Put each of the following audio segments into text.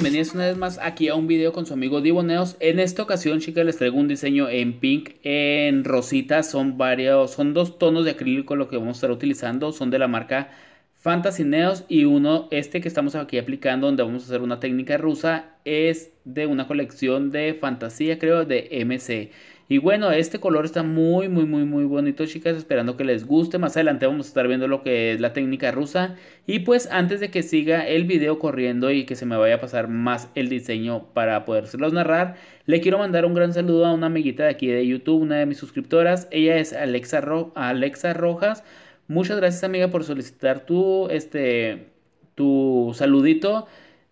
bienvenidos una vez más aquí a un video con su amigo Diboneos. En esta ocasión, chicas, les traigo un diseño en pink, en rosita. Son varios, son dos tonos de acrílico lo que vamos a estar utilizando. Son de la marca Fantasy Neos y uno, este que estamos aquí aplicando, donde vamos a hacer una técnica rusa, es de una colección de fantasía, creo, de MC. Y bueno, este color está muy, muy, muy, muy bonito, chicas. Esperando que les guste. Más adelante vamos a estar viendo lo que es la técnica rusa. Y pues antes de que siga el video corriendo y que se me vaya a pasar más el diseño para poderselos narrar, le quiero mandar un gran saludo a una amiguita de aquí de YouTube, una de mis suscriptoras. Ella es Alexa, Alexa Rojas. Muchas gracias, amiga, por solicitar tu, este, tu saludito.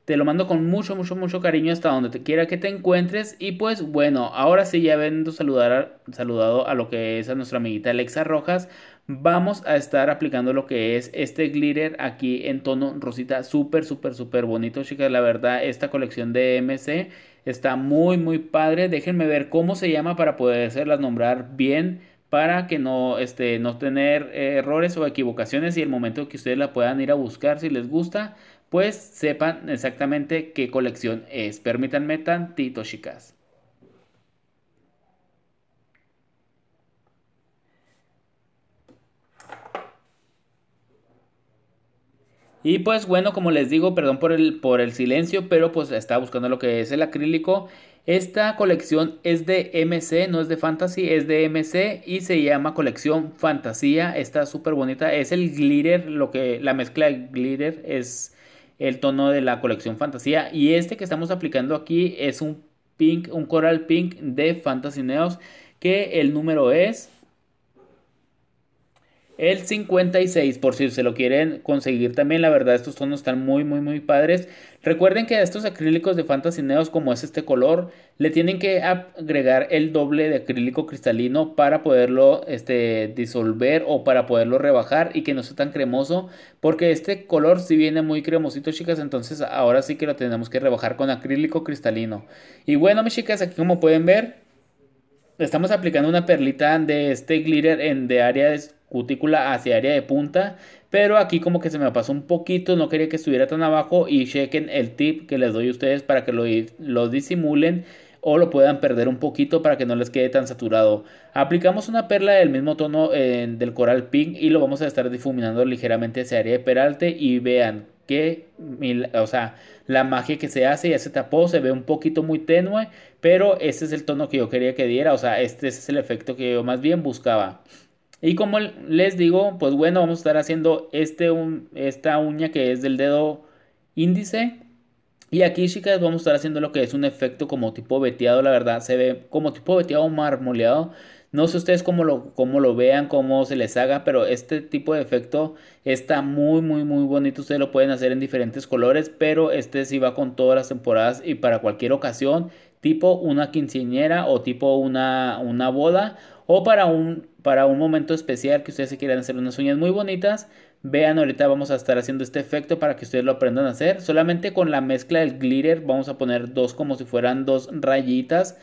Te lo mando con mucho, mucho, mucho cariño hasta donde te quiera que te encuentres. Y pues bueno, ahora sí ya habiendo saludado a lo que es a nuestra amiguita Alexa Rojas, vamos a estar aplicando lo que es este glitter aquí en tono rosita. Súper, súper, súper bonito, chicas. La verdad, esta colección de MC está muy, muy padre. Déjenme ver cómo se llama para poder hacerlas nombrar bien para que no, este, no tener eh, errores o equivocaciones y el momento que ustedes la puedan ir a buscar si les gusta pues sepan exactamente qué colección es. Permítanme tantito, chicas. Y pues bueno, como les digo, perdón por el, por el silencio, pero pues estaba buscando lo que es el acrílico. Esta colección es de MC, no es de Fantasy, es de MC y se llama colección Fantasía. Está súper bonita, es el glitter, lo que la mezcla de glitter es el tono de la colección fantasía. Y este que estamos aplicando aquí es un pink, un coral pink de Fantasy Neos, que el número es el 56, por si se lo quieren conseguir también, la verdad estos tonos están muy, muy, muy padres. Recuerden que a estos acrílicos de Neos, como es este color, le tienen que agregar el doble de acrílico cristalino para poderlo este, disolver o para poderlo rebajar y que no sea tan cremoso, porque este color si sí viene muy cremosito, chicas, entonces ahora sí que lo tenemos que rebajar con acrílico cristalino. Y bueno, mis chicas, aquí como pueden ver, estamos aplicando una perlita de este glitter en, de área de cutícula hacia área de punta. Pero aquí como que se me pasó un poquito, no quería que estuviera tan abajo. Y chequen el tip que les doy a ustedes para que lo, lo disimulen o lo puedan perder un poquito para que no les quede tan saturado. Aplicamos una perla del mismo tono eh, del coral pink y lo vamos a estar difuminando ligeramente ese área de peralte y vean que o sea, la magia que se hace y se tapó, se ve un poquito muy tenue, pero ese es el tono que yo quería que diera, o sea, este es el efecto que yo más bien buscaba. Y como les digo, pues bueno, vamos a estar haciendo este, esta uña que es del dedo índice y aquí, chicas, vamos a estar haciendo lo que es un efecto como tipo veteado, la verdad, se ve como tipo veteado marmoleado. No sé ustedes cómo lo, lo vean, cómo se les haga, pero este tipo de efecto está muy, muy, muy bonito. Ustedes lo pueden hacer en diferentes colores, pero este sí va con todas las temporadas y para cualquier ocasión, tipo una quinceañera o tipo una, una boda o para un, para un momento especial que ustedes se quieran hacer unas uñas muy bonitas Vean, ahorita vamos a estar haciendo este efecto para que ustedes lo aprendan a hacer. Solamente con la mezcla del glitter vamos a poner dos como si fueran dos rayitas.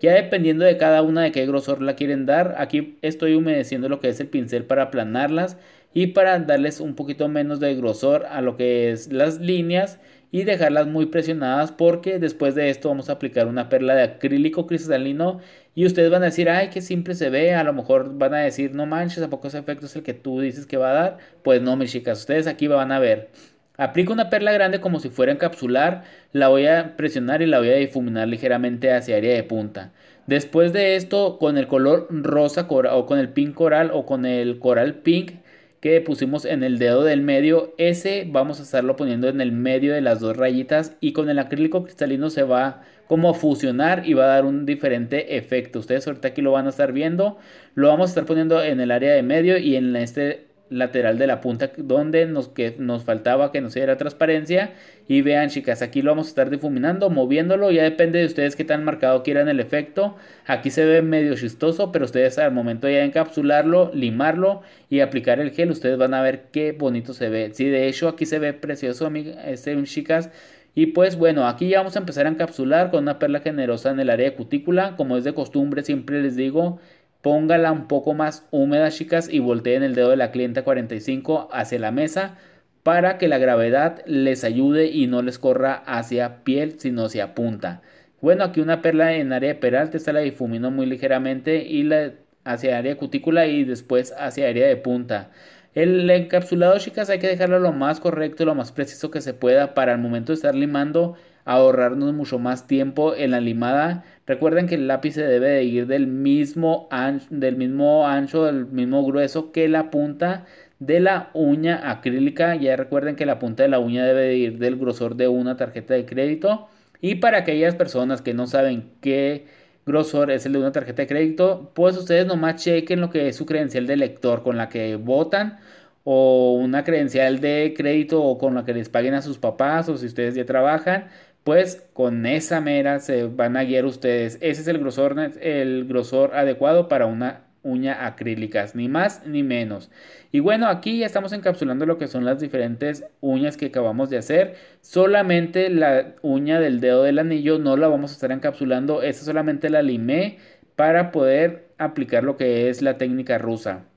Ya dependiendo de cada una de qué grosor la quieren dar. Aquí estoy humedeciendo lo que es el pincel para aplanarlas. Y para darles un poquito menos de grosor a lo que es las líneas y dejarlas muy presionadas porque después de esto vamos a aplicar una perla de acrílico cristalino y ustedes van a decir, ay, que simple se ve, a lo mejor van a decir, no manches, ¿a poco ese efecto es el que tú dices que va a dar? Pues no, mis chicas, ustedes aquí van a ver. Aplico una perla grande como si fuera encapsular, la voy a presionar y la voy a difuminar ligeramente hacia área de punta. Después de esto, con el color rosa o con el pink coral o con el coral pink, que pusimos en el dedo del medio, ese vamos a estarlo poniendo en el medio de las dos rayitas y con el acrílico cristalino se va como a fusionar y va a dar un diferente efecto. Ustedes ahorita aquí lo van a estar viendo, lo vamos a estar poniendo en el área de medio y en este lateral de la punta donde nos, que nos faltaba que nos diera transparencia. Y vean chicas, aquí lo vamos a estar difuminando, moviéndolo, ya depende de ustedes qué tan marcado quieran el efecto. Aquí se ve medio chistoso, pero ustedes al momento ya de encapsularlo, limarlo y aplicar el gel, ustedes van a ver qué bonito se ve. si de hecho aquí se ve precioso, amigas este, chicas. Y pues bueno, aquí ya vamos a empezar a encapsular con una perla generosa en el área de cutícula. Como es de costumbre, siempre les digo, Póngala un poco más húmeda, chicas, y volteen el dedo de la clienta 45 hacia la mesa para que la gravedad les ayude y no les corra hacia piel, sino hacia punta. Bueno, aquí una perla en área de peralta, está la difuminó muy ligeramente y la hacia área cutícula y después hacia área de punta. El encapsulado, chicas, hay que dejarlo lo más correcto, y lo más preciso que se pueda para el momento de estar limando ahorrarnos mucho más tiempo en la limada. Recuerden que el lápiz se debe de ir del mismo ancho, del mismo ancho, del mismo grueso que la punta de la uña acrílica. Ya recuerden que la punta de la uña debe de ir del grosor de una tarjeta de crédito. Y para aquellas personas que no saben qué grosor es el de una tarjeta de crédito, pues ustedes nomás chequen lo que es su credencial de lector con la que votan o una credencial de crédito o con la que les paguen a sus papás o si ustedes ya trabajan pues con esa mera se van a guiar ustedes. Ese es el grosor, el grosor adecuado para una uña acrílica, ni más ni menos. Y bueno, aquí ya estamos encapsulando lo que son las diferentes uñas que acabamos de hacer. Solamente la uña del dedo del anillo no la vamos a estar encapsulando, esa solamente la limé para poder aplicar lo que es la técnica rusa.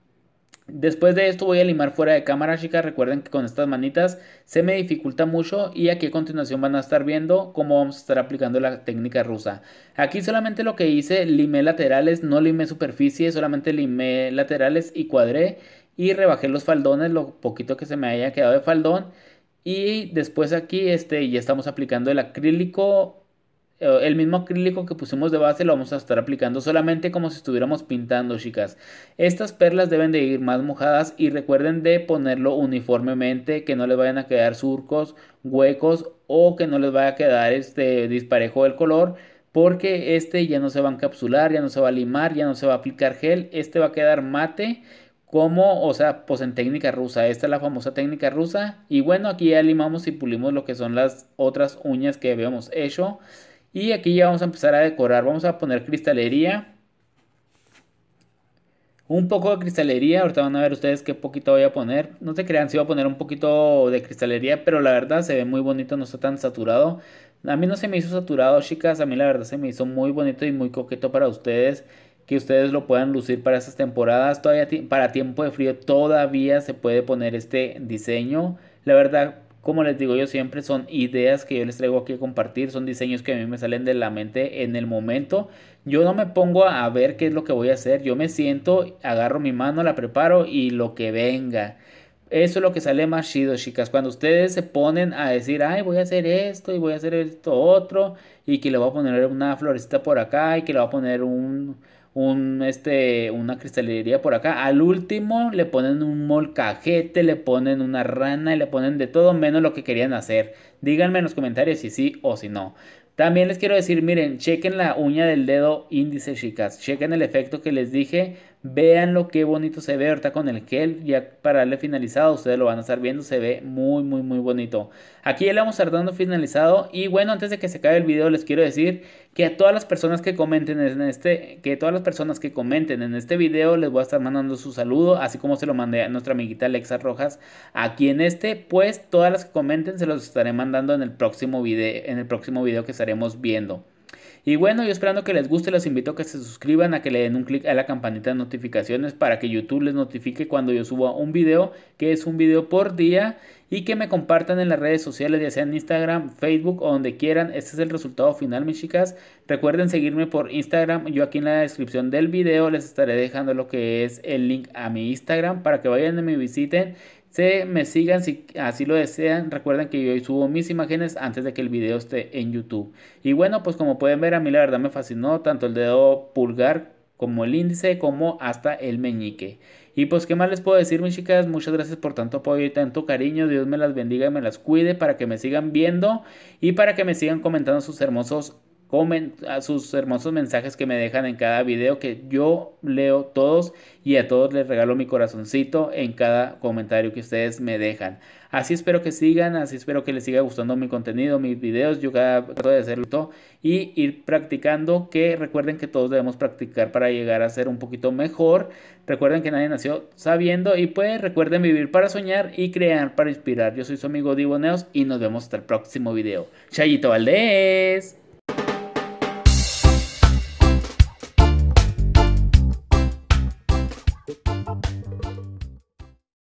Después de esto voy a limar fuera de cámara chicas, recuerden que con estas manitas se me dificulta mucho y aquí a continuación van a estar viendo cómo vamos a estar aplicando la técnica rusa. Aquí solamente lo que hice, limé laterales, no limé superficie, solamente limé laterales y cuadré y rebajé los faldones, lo poquito que se me haya quedado de faldón y después aquí este, ya estamos aplicando el acrílico eh, el mismo acrílico que pusimos de base lo vamos a estar aplicando solamente como si estuviéramos pintando chicas estas perlas deben de ir más mojadas y recuerden de ponerlo uniformemente que no les vayan a quedar surcos huecos o que no les vaya a quedar este disparejo del color porque este ya no se va a encapsular ya no se va a limar ya no se va a aplicar gel este va a quedar mate como, o sea, pues en técnica rusa. Esta es la famosa técnica rusa. Y bueno, aquí ya limamos y pulimos lo que son las otras uñas que habíamos hecho. Y aquí ya vamos a empezar a decorar. Vamos a poner cristalería. Un poco de cristalería. Ahorita van a ver ustedes qué poquito voy a poner. No se crean si voy a poner un poquito de cristalería. Pero la verdad se ve muy bonito. No está tan saturado. A mí no se me hizo saturado, chicas. A mí la verdad se me hizo muy bonito y muy coqueto para ustedes. Que ustedes lo puedan lucir para estas temporadas. Todavía para tiempo de frío todavía se puede poner este diseño. La verdad como les digo yo siempre, son ideas que yo les traigo aquí a compartir, son diseños que a mí me salen de la mente en el momento. Yo no me pongo a ver qué es lo que voy a hacer, yo me siento, agarro mi mano, la preparo y lo que venga. Eso es lo que sale más chido, chicas. Cuando ustedes se ponen a decir, ay, voy a hacer esto y voy a hacer esto otro, y que le voy a poner una florecita por acá y que le voy a poner un, un este una cristalería por acá. Al último le ponen un molcajete, le ponen una rana y le ponen de todo menos lo que querían hacer. Díganme en los comentarios si sí o si no. También les quiero decir, miren, chequen la uña del dedo índice, chicas. Chequen el efecto que les dije. Vean lo que bonito se ve ahorita con el gel. Ya para darle finalizado, ustedes lo van a estar viendo. Se ve muy, muy, muy bonito. Aquí ya le vamos a estar dando finalizado. Y bueno, antes de que se acabe el video, les quiero decir que a todas las personas que comenten en este, que todas las personas que comenten en este video les voy a estar mandando su saludo, así como se lo mandé a nuestra amiguita Alexa Rojas aquí en este, pues todas las que comenten se los estaré mandando en el próximo video, en el próximo video que estaremos viendo. Y bueno, yo esperando que les guste, les invito a que se suscriban, a que le den un clic a la campanita de notificaciones para que YouTube les notifique cuando yo suba un video, que es un video por día, y que me compartan en las redes sociales, ya sea en Instagram, Facebook o donde quieran. Este es el resultado final, mis chicas. Recuerden seguirme por Instagram. Yo aquí en la descripción del video les estaré dejando lo que es el link a mi Instagram para que vayan y me visiten me sigan si así lo desean. Recuerden que yo subo mis imágenes antes de que el video esté en YouTube. Y bueno, pues como pueden ver, a mí la verdad me fascinó tanto el dedo pulgar como el índice, como hasta el meñique. Y pues, ¿qué más les puedo decir, mis chicas? Muchas gracias por tanto apoyo y tanto cariño. Dios me las bendiga y me las cuide para que me sigan viendo y para que me sigan comentando sus hermosos a sus hermosos mensajes que me dejan en cada video que yo leo todos y a todos les regalo mi corazoncito en cada comentario que ustedes me dejan. Así espero que sigan, así espero que les siga gustando mi contenido, mis videos. Yo cada trato de hacerlo y ir practicando. Que recuerden que todos debemos practicar para llegar a ser un poquito mejor. Recuerden que nadie nació sabiendo y pues recuerden vivir para soñar y crear para inspirar. Yo soy su amigo diboneos y nos vemos hasta el próximo video. Chayito Valdés.